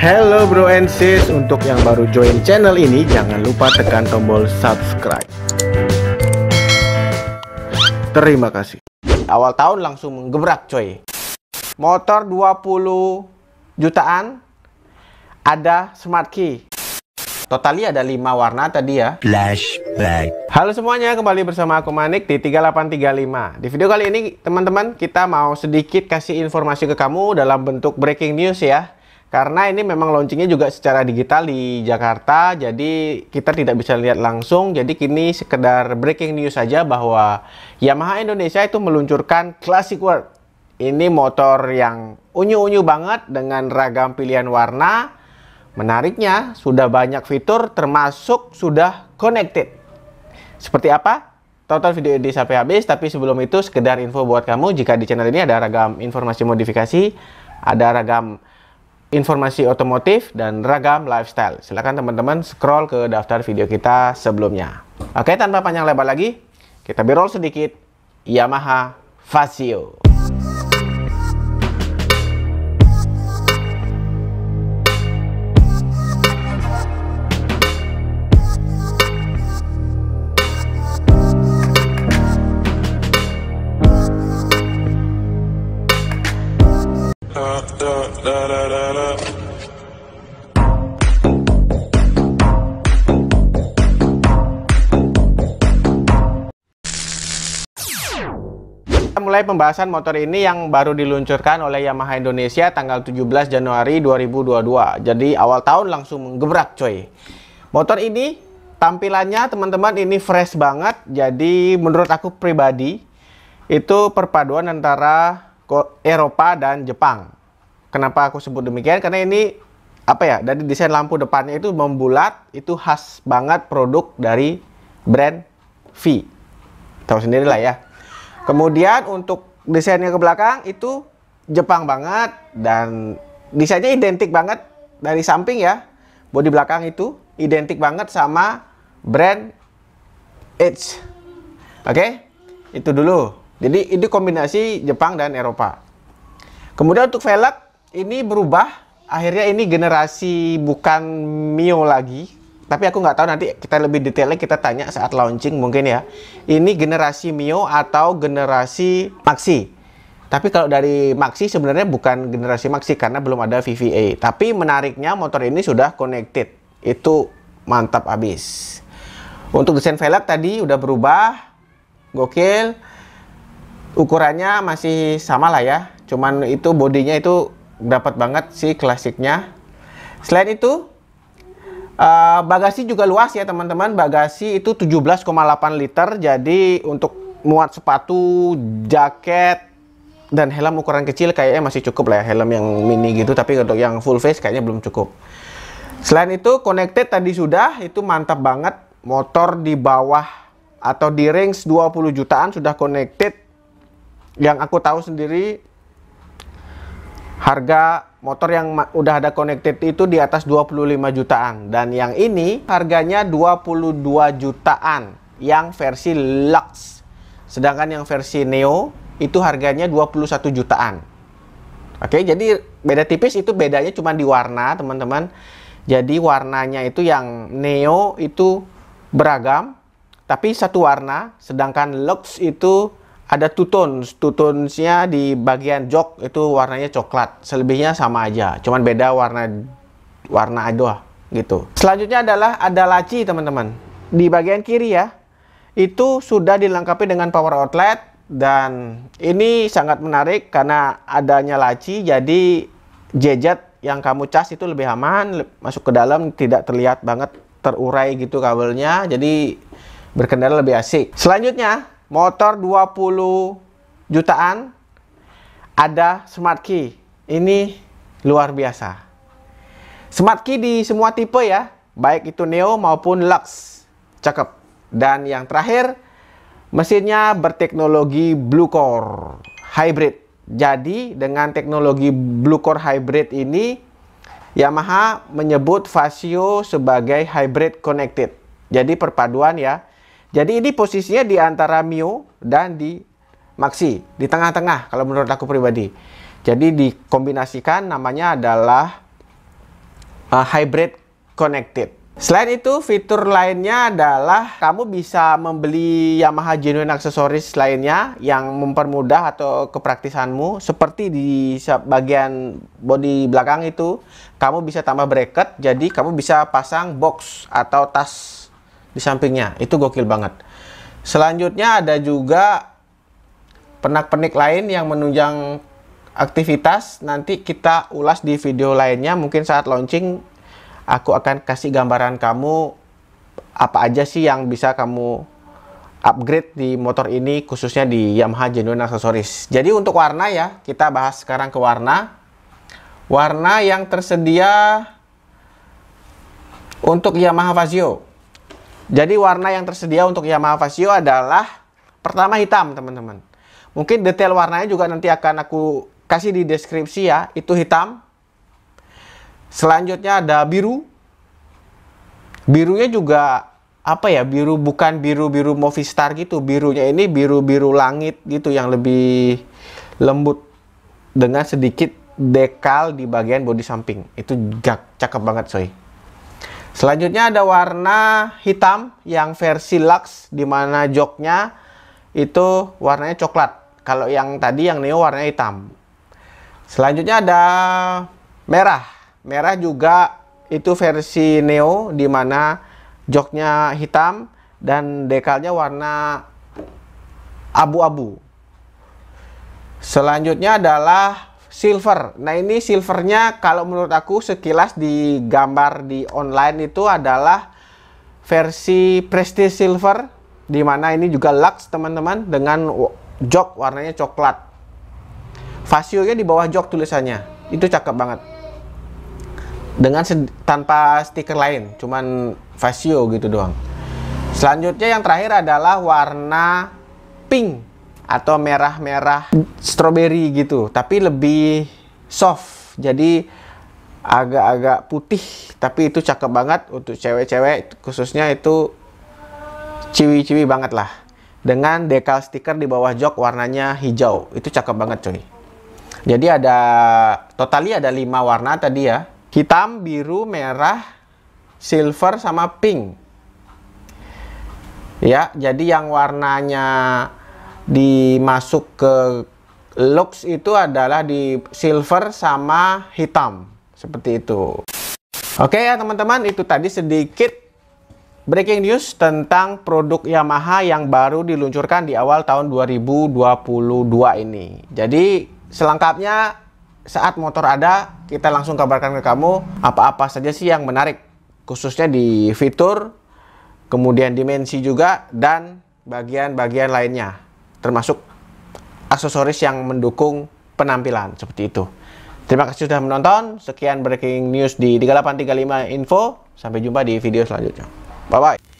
Hello bro and sis, untuk yang baru join channel ini jangan lupa tekan tombol subscribe. Terima kasih. Awal tahun langsung menggebrak coy. Motor 20 jutaan ada smart key. Totalnya ada 5 warna tadi ya. Flashback. Halo semuanya, kembali bersama aku Manik di 3835. Di video kali ini teman-teman kita mau sedikit kasih informasi ke kamu dalam bentuk breaking news ya karena ini memang launchingnya juga secara digital di Jakarta, jadi kita tidak bisa lihat langsung. Jadi kini sekedar breaking news saja bahwa Yamaha Indonesia itu meluncurkan Classic World. Ini motor yang unyu-unyu banget dengan ragam pilihan warna. Menariknya, sudah banyak fitur termasuk sudah connected. Seperti apa? Tonton video ini sampai habis, tapi sebelum itu sekedar info buat kamu jika di channel ini ada ragam informasi modifikasi, ada ragam informasi otomotif, dan ragam lifestyle. Silahkan teman-teman scroll ke daftar video kita sebelumnya. Oke, tanpa panjang lebar lagi, kita birol sedikit Yamaha Fazio. Kita mulai pembahasan motor ini yang baru diluncurkan oleh Yamaha Indonesia tanggal 17 Januari 2022. Jadi awal tahun langsung menggebrak coy. Motor ini tampilannya teman-teman ini fresh banget. Jadi menurut aku pribadi itu perpaduan antara Eropa dan Jepang. Kenapa aku sebut demikian? Karena ini apa ya dari desain lampu depannya itu membulat itu khas banget produk dari brand V tahu sendiri lah ya Kemudian untuk desainnya ke belakang itu Jepang banget dan desainnya identik banget dari samping ya. Bodi belakang itu identik banget sama brand Edge, Oke, okay? itu dulu. Jadi ini kombinasi Jepang dan Eropa. Kemudian untuk velg ini berubah. Akhirnya ini generasi bukan Mio lagi, tapi aku nggak tahu nanti kita lebih detailnya kita tanya saat launching mungkin ya. Ini generasi Mio atau generasi Maxi. Tapi kalau dari Maxi sebenarnya bukan generasi Maxi karena belum ada VVA. Tapi menariknya motor ini sudah connected. Itu mantap abis. Untuk desain velg tadi udah berubah. Gokil. Ukurannya masih sama lah ya. Cuman itu bodinya itu dapat banget sih klasiknya. Selain itu, Eh, bagasi juga luas ya teman-teman. Bagasi itu 17,8 liter. Jadi untuk muat sepatu, jaket, dan helm ukuran kecil kayaknya masih cukup lah ya. Helm yang mini gitu. Tapi untuk yang full face kayaknya belum cukup. Selain itu connected tadi sudah. Itu mantap banget. Motor di bawah atau di range 20 jutaan sudah connected. Yang aku tahu sendiri harga motor yang udah ada connected itu di atas 25 jutaan dan yang ini harganya 22 jutaan yang versi Lux sedangkan yang versi Neo itu harganya 21 jutaan oke jadi beda tipis itu bedanya cuma di warna teman-teman jadi warnanya itu yang Neo itu beragam tapi satu warna sedangkan Lux itu ada two tones, two nya di bagian jok itu warnanya coklat. Selebihnya sama aja, cuman beda warna warna aja gitu. Selanjutnya adalah ada laci teman-teman. Di bagian kiri ya, itu sudah dilengkapi dengan power outlet dan ini sangat menarik karena adanya laci jadi jejet yang kamu cas itu lebih aman masuk ke dalam tidak terlihat banget terurai gitu kabelnya jadi berkendara lebih asik. Selanjutnya motor 20 jutaan ada smart key. Ini luar biasa. Smart key di semua tipe ya, baik itu Neo maupun Lux. Cakep. Dan yang terakhir, mesinnya berteknologi Blue Core Hybrid. Jadi dengan teknologi Blue Core Hybrid ini, Yamaha menyebut Vasio sebagai hybrid connected. Jadi perpaduan ya jadi ini posisinya di antara Mio dan di Maxi, di tengah-tengah kalau menurut aku pribadi. Jadi dikombinasikan namanya adalah uh, hybrid connected. Selain itu, fitur lainnya adalah kamu bisa membeli Yamaha Genuine aksesoris lainnya yang mempermudah atau kepraktisanmu. Seperti di bagian bodi belakang itu, kamu bisa tambah bracket, jadi kamu bisa pasang box atau tas di sampingnya. Itu gokil banget. Selanjutnya ada juga penak-penik lain yang menunjang aktivitas. Nanti kita ulas di video lainnya. Mungkin saat launching aku akan kasih gambaran kamu apa aja sih yang bisa kamu upgrade di motor ini khususnya di Yamaha Genuine Accessories. Jadi untuk warna ya, kita bahas sekarang ke warna. Warna yang tersedia untuk Yamaha Vazio jadi warna yang tersedia untuk Yamaha Vasio adalah pertama hitam teman-teman. Mungkin detail warnanya juga nanti akan aku kasih di deskripsi ya. Itu hitam. Selanjutnya ada biru. Birunya juga apa ya biru bukan biru biru Movistar gitu birunya ini biru biru langit gitu yang lebih lembut dengan sedikit dekal di bagian bodi samping itu gak cakep banget soy Selanjutnya ada warna hitam yang versi Lux di mana joknya itu warnanya coklat. Kalau yang tadi yang Neo warnanya hitam. Selanjutnya ada merah. Merah juga itu versi Neo di mana joknya hitam dan dekalnya warna abu-abu. Selanjutnya adalah silver. Nah ini silvernya kalau menurut aku sekilas di gambar di online itu adalah versi Prestige Silver. di mana ini juga Lux teman-teman dengan jok warnanya coklat. ya di bawah jok tulisannya. Itu cakep banget. Dengan tanpa stiker lain, cuman Fasio gitu doang. Selanjutnya yang terakhir adalah warna pink atau merah-merah strawberry gitu, tapi lebih soft. Jadi agak-agak putih, tapi itu cakep banget untuk cewek-cewek khususnya itu ciwi-ciwi banget lah. Dengan decal stiker di bawah jok warnanya hijau. Itu cakep banget coy. Jadi ada totalnya ada 5 warna tadi ya. Hitam, biru, merah, silver sama pink. Ya, jadi yang warnanya dimasuk ke lux itu adalah di silver sama hitam seperti itu oke ya teman-teman itu tadi sedikit breaking news tentang produk Yamaha yang baru diluncurkan di awal tahun 2022 ini jadi selengkapnya saat motor ada kita langsung kabarkan ke kamu apa-apa saja sih yang menarik khususnya di fitur kemudian dimensi juga dan bagian-bagian lainnya termasuk aksesoris yang mendukung penampilan seperti itu. Terima kasih sudah menonton. Sekian breaking news di 3835 info. Sampai jumpa di video selanjutnya. Bye bye.